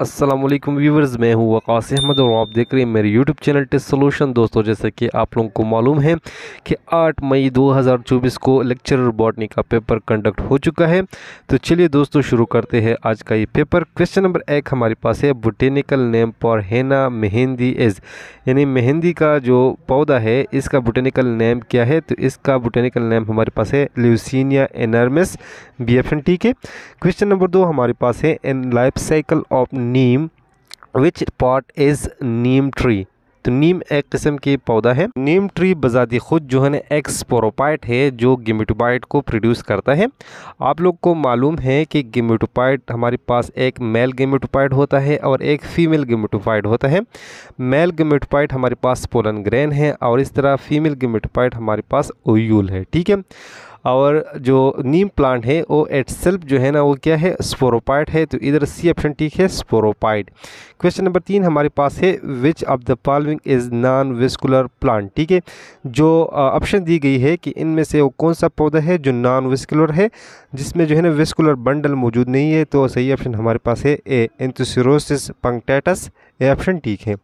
Aslam viewers मैं हूँ वक़ास अहमद और आप देख रहे हैं मेरे YouTube चैनल टेस्ट सोलूशन दोस्तों जैसे कि आप लोगों को मालूम है कि 8 मई 2024 को लेक्चरर बॉटनी का पेपर कंडक्ट हो चुका है तो चलिए दोस्तों शुरू करते हैं आज का ये पेपर क्वेश्चन नंबर एक हमारे पास है botanical name for henna mehndi as यानी मेहंदी का जो पौधा है इसका बुटेनिकल नेम क्या है तो इसका बुटेनिकल नेम हमारे पास है Lawsonia inermis B F N के क्वेश्चन नंबर दो हमारे पास है in life cycle of neem which part is neem tree तो नीम एक किस्म की पौधा है नीम ट्री बजाती खुद जो है ना एक्सपोरोपाइट है जो गिमिटोपाइट को प्रोड्यूस करता है आप लोग को मालूम है कि गिमिटोपाइट हमारे पास एक मेल गिमिटोपाइट होता है और एक फीमेल गिमिटोपाइट होता है मेल गिमिटोपाइट हमारे पास पोलन ग्रेन है और इस तरह फीमेल गिमिटोपाइट हमारे पास ओयूल है ठीक है और जो नीम प्लांट है वो एटसेल्फ जो है ना वो क्या है स्पोरोपाइड है तो इधर सी ऑप्शन ठीक है स्पोरोपाइड क्वेश्चन नंबर तीन हमारे पास है which of the following is non vascular plant ठीक है जो ऑप्शन दी गई है कि इनमें से वो कौन सा पौधा है जो नॉन विस्कुलर है जिसमें जो है ना विस्कुलर बंडल मौजूद नहीं है तो सही ऑप्शन हमारे पास है ए एंथोसिरोसिस पंक्टेटस ए ऑप्शन ठीक है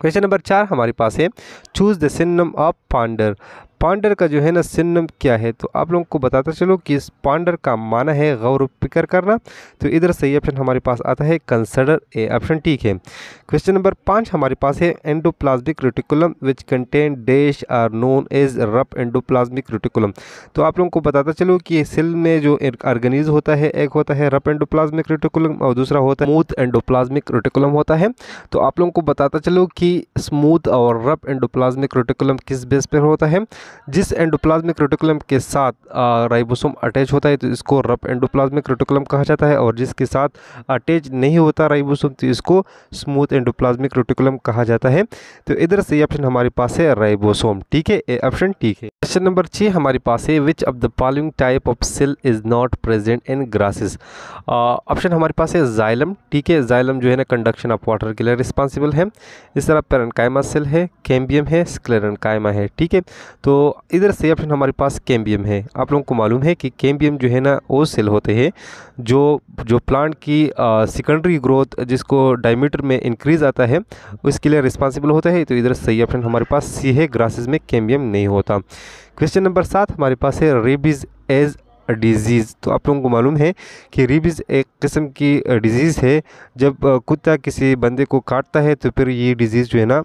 क्वेश्चन नंबर चार हमारे पास है choose the synonym of ponder ponder का जो है ना सिन्न क्या है तो आप लोगों को बताता चलो कि इस पांडर का माना है गौर फिक्र करना तो इधर सही ऑप्शन हमारे पास आता है कंसडर ए ऑप्शन ठीक है क्वेश्चन नंबर पाँच हमारे पास है endoplasmic reticulum which contain dash are known as rough endoplasmic reticulum तो आप लोगों को बताता चलो कि सेल में जो ऑर्गेनिज होता है एक होता है रप एंडोप्लाज्मिक रोटिकुलम और दूसरा होता है स्मूथ एंडोप्लाज्मिक रोटिकुलम होता है तो आप लोगों को बताता चलो कि स्मूथ और रप एंडोप्लाज्मिक रोटिकुलम किस बेस पर होता है जिस एंडोप्लाज्मिक रेटिकुलम के साथ राइबोसोम अटैच होता है तो इसको रफ एंडोप्लाज्मिक रेटिकुलम कहा जाता है और जिसके साथ अटैच नहीं होता राइबोसोम तो इसको स्मूथ एंडोप्लाज्मिक रेटिकुलम कहा जाता है तो इधर से ऑप्शन हमारे पास है राइबोसोम ठीक है ए ऑप्शन ठीक है क्वेश्चन नंबर छः हमारे पास है which of the following type of cell is not present in grasses option हमारे पास है जाइलम ठीक है जाइलम जो है ना कंडक्शन ऑफ वाटर के लिए रिस्पॉन्सिबल है इस तरह पेरनकाइमा सेल है कैम्बियम है स्क्लेरनकाइमा है ठीक है तो तो इधर से ऑप्शन हमारे पास कैम्बियम है आप लोगों को मालूम है कि कैम्बियम जो है ना वो सेल होते हैं जो जो प्लांट की सेकेंडरी ग्रोथ जिसको डायमीटर में इंक्रीज़ आता है उसके लिए रिस्पॉन्सिबल होता है तो इधर सही ऑप्शन हमारे पास सी है ग्रासेस में कैम्बियम नहीं होता क्वेश्चन नंबर सात हमारे पास है रेबीज़ एज डिजीज़ तो आप लोगों को मालूम है कि रिबिज एक किस्म की डिजीज़ है जब कुत्ता किसी बंदे को काटता है तो फिर ये डिजीज़ जो है ना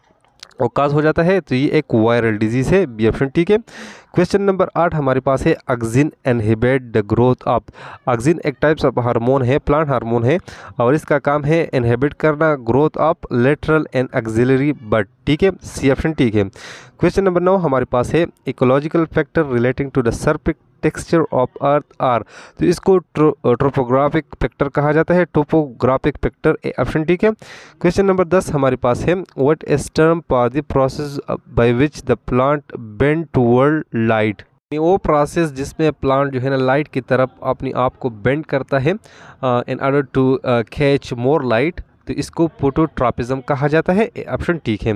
और काज हो जाता है तो ये एक वायरल डिजीज़ है बी ऑप्शन ठीक है क्वेश्चन नंबर आठ हमारे पास है auxin inhibit the growth of auxin एक टाइप्स ऑफ हार्मोन है प्लांट हार्मोन है और इसका काम है इनहेबिट करना growth of lateral and axillary bud ठीक है सी ऑप्शन ठीक है क्वेश्चन नंबर नौ हमारे पास है ecological factor relating to the surface texture of earth are तो इसको ट्रोपोग्राफिक फैक्टर कहा जाता है टोपोग्राफिक फैक्टर ऑप्शन ठीक है क्वेश्चन नंबर दस हमारे पास है what is term for the process by which the plant bend toward light वो प्रोसेस जिसमें प्लांट जो है ना लाइट की तरफ अपने आप को बेंड करता है in order to catch more light तो इसको पोटोट्रापिज्म कहा जाता है ऑप्शन ठीक है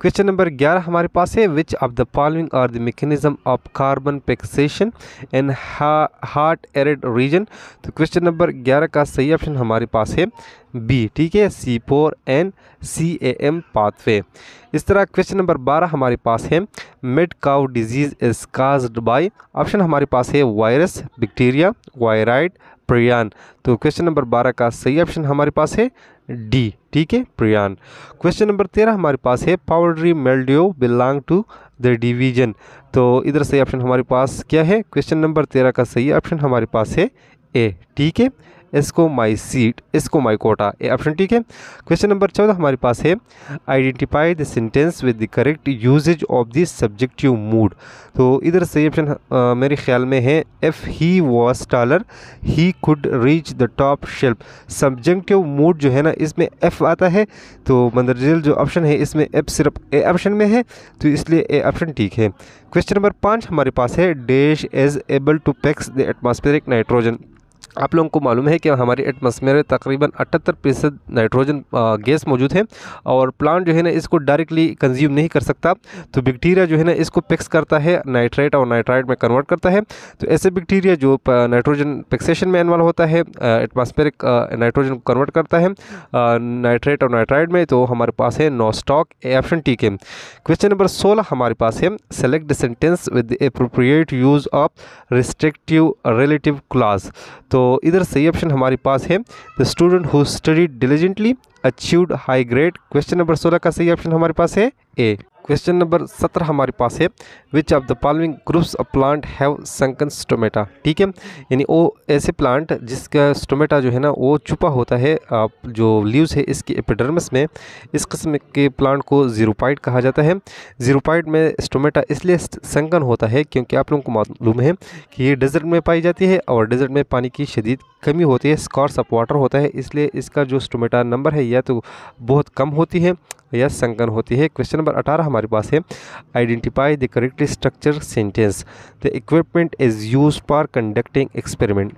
क्वेश्चन नंबर ग्यारह हमारे पास है which of the following are the mechanism of carbon fixation in hot arid region तो क्वेश्चन नंबर ग्यारह का सही ऑप्शन हमारे पास है बी ठीक है C four and C A M pathway इस तरह क्वेश्चन नंबर बारह हमारे पास है mad cow disease is caused by option हमारे पास है वायरस बैक्टीरिया वायराइड प्रयान तो क्वेश्चन नंबर बारह का सही ऑप्शन हमारे पास है डी ठीक है प्रयान क्वेश्चन नंबर तेरह हमारे पास है powdery mildew belong to the division तो इधर सही ऑप्शन हमारे पास क्या है क्वेश्चन नंबर तेरह का सही ऑप्शन हमारे पास है ए ठीक है इसको माई सीट इसको माई कोटा ये ऑप्शन ठीक है क्वेश्चन नंबर चौदह हमारे पास है identify the sentence with the correct usage of this subjective mood तो इधर सही ऑप्शन मेरे ख्याल में है if he was taller he could reach the top shelf subjective mood जो है ना इसमें एफ़ आता है तो मंदरजेल जो ऑप्शन है इसमें एफ सिर्फ ए ऑप्शन में है तो इसलिए ए ऑप्शन ठीक है क्वेश्चन नंबर पाँच हमारे पास है dash is able to fix the atmospheric nitrogen आप लोगों को मालूम है कि हमारी एटमोसफेयर में तकरीबन अठहत्तर फीसद नाइट्रोजन गैस मौजूद है और प्लांट जो है ना इसको डायरेक्टली कंज्यूम नहीं कर सकता तो बैक्टीरिया जो है ना इसको पिक्स करता है नाइट्रेट और नाइट्राइट में कन्वर्ट करता है तो ऐसे बैक्टीरिया जो नाइट्रोजन पिक्सेशन में इन्वॉल्व होता है एटमॉस्फेरिक नाइट्रोजन को कन्वर्ट करता है नाइट्रेट और नाइट्राइड में तो हमारे पास है नोस्टॉक एप्शन टी के क्वेश्चन नंबर सोलह हमारे पास है select sentence with appropriate use of restrictive relative clause तो तो इधर सही ऑप्शन हमारे पास है the student who study diligently achieved high grade question number सोलह का सही ऑप्शन हमारे पास है ए क्वेश्चन नंबर सत्रह हमारे पास है which of the following groups of plant have sunken stomata ठीक है यानी वो ऐसे प्लांट जिसका स्टोमेटा जो है ना वो छुपा होता है जो लीव्स है इसके एपिडर्मस में इस किस्म के प्लांट को जीरोपाइड कहा जाता है जीरोपाइड में स्टोमेटा इसलिए संकन होता है क्योंकि आप लोगों को मालूम है कि ये डेजर्ट में पाई जाती है और डेजर्ट में पानी की शदीद कमी होती है स्कॉर्स ऑफ वाटर होता है इसलिए इसका जो स्टोमेटा नंबर है या तो बहुत कम होती है या संगन होती है क्वेश्चन नंबर अठारह हमारे पास है identify the correct structure sentence the equipment is use for conducting experiment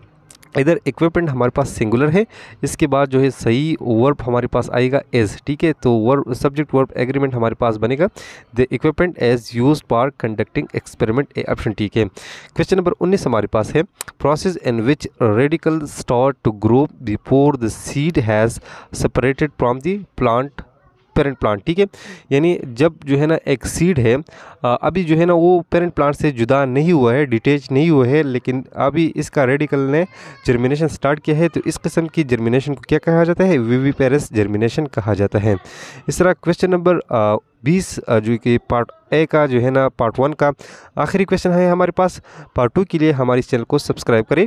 इधर इक्विपमेंट हमारे पास सिंगुलर है इसके बाद जो है सही वर्ब हमारे पास आएगा एज ठीक है तो वर्ब सब्जेक्ट वर्ब एग्रीमेंट हमारे पास बनेगा the equipment as use for conducting experiment A option ठीक है क्वेश्चन नंबर उन्नीस हमारे पास है process in which radicle start to grow before the seed has separated from the plant parent plant ठीक है यानी जब जो है ना एक सीड है अभी जो है ना वो पेरेंट प्लांट से जुदा नहीं हुआ है डिटेच नहीं हुआ है लेकिन अभी इसका रेडिकल ने जर्मिनेशन स्टार्ट किया है तो इस किस्म की जर्मिनेशन को क्या कहा जाता है वीवी पेरस जर्मिनेशन कहा जाता है इस तरह क्वेश्चन नंबर बीस जो कि पार्ट ए का जो है ना पार्ट वन का आखिरी क्वेश्चन है हमारे पास पार्ट टू के लिए हमारे चैनल को सब्सक्राइब करें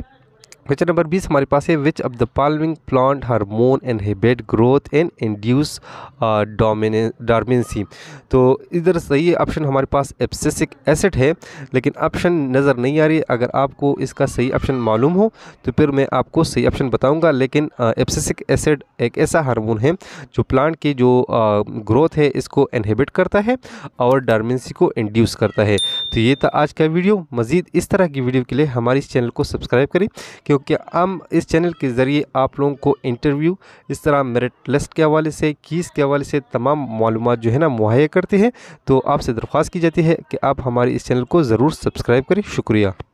क्वेश्चन नंबर बीस हमारे पास है which of the following plant hormone inhibit growth and induce dormancy तो इधर सही ऑप्शन हमारे पास एप्सिसिक एसिड है लेकिन ऑप्शन नज़र नहीं आ रही अगर आपको इसका सही ऑप्शन मालूम हो तो फिर मैं आपको सही ऑप्शन बताऊंगा लेकिन एप्सिसिक uh, एसिड एक ऐसा हारमोन है जो प्लांट की जो ग्रोथ uh, है इसको इनहिबिट करता है और डारमेंसी को इंड्यूस करता है तो ये था आज का वीडियो मज़ीद इस तरह की वीडियो के लिए हमारे इस चैनल को सब्सक्राइब करें क्योंकि हम इस चैनल के ज़रिए आप लोगों को इंटरव्यू इस तरह मेरिट लिस्ट के हवाले से कीस के हवाले से तमाम मालूम जो है ना मुहैया करते हैं तो आपसे दरख्वास्त की जाती है कि आप हमारे इस चैनल को ज़रूर सब्सक्राइब करें शुक्रिया